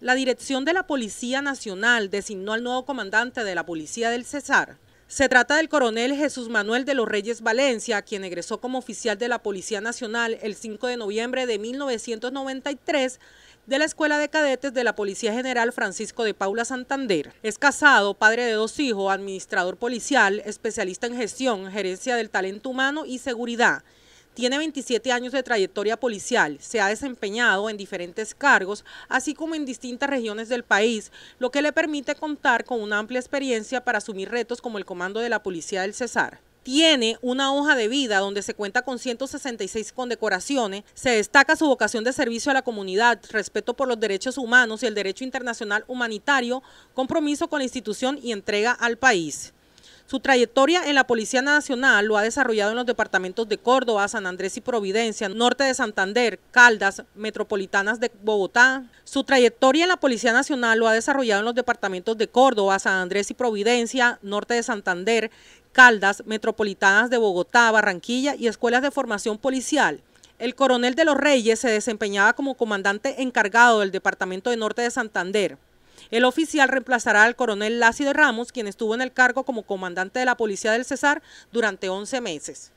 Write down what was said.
La dirección de la Policía Nacional designó al nuevo comandante de la Policía del Cesar. Se trata del coronel Jesús Manuel de los Reyes Valencia, quien egresó como oficial de la Policía Nacional el 5 de noviembre de 1993 de la Escuela de Cadetes de la Policía General Francisco de Paula Santander. Es casado, padre de dos hijos, administrador policial, especialista en gestión, gerencia del talento humano y seguridad. Tiene 27 años de trayectoria policial, se ha desempeñado en diferentes cargos, así como en distintas regiones del país, lo que le permite contar con una amplia experiencia para asumir retos como el comando de la Policía del Cesar tiene una hoja de vida donde se cuenta con 166 condecoraciones, se destaca su vocación de servicio a la comunidad, respeto por los derechos humanos y el derecho internacional humanitario, compromiso con la institución y entrega al país. Su trayectoria en la Policía Nacional lo ha desarrollado en los departamentos de Córdoba, San Andrés y Providencia, norte de Santander, Caldas, metropolitanas de Bogotá. Su trayectoria en la Policía Nacional lo ha desarrollado en los departamentos de Córdoba, San Andrés y Providencia, norte de Santander, Caldas, metropolitanas de Bogotá, Barranquilla y escuelas de formación policial. El coronel de los Reyes se desempeñaba como comandante encargado del Departamento de Norte de Santander. El oficial reemplazará al coronel Lácido Ramos, quien estuvo en el cargo como comandante de la Policía del Cesar durante 11 meses.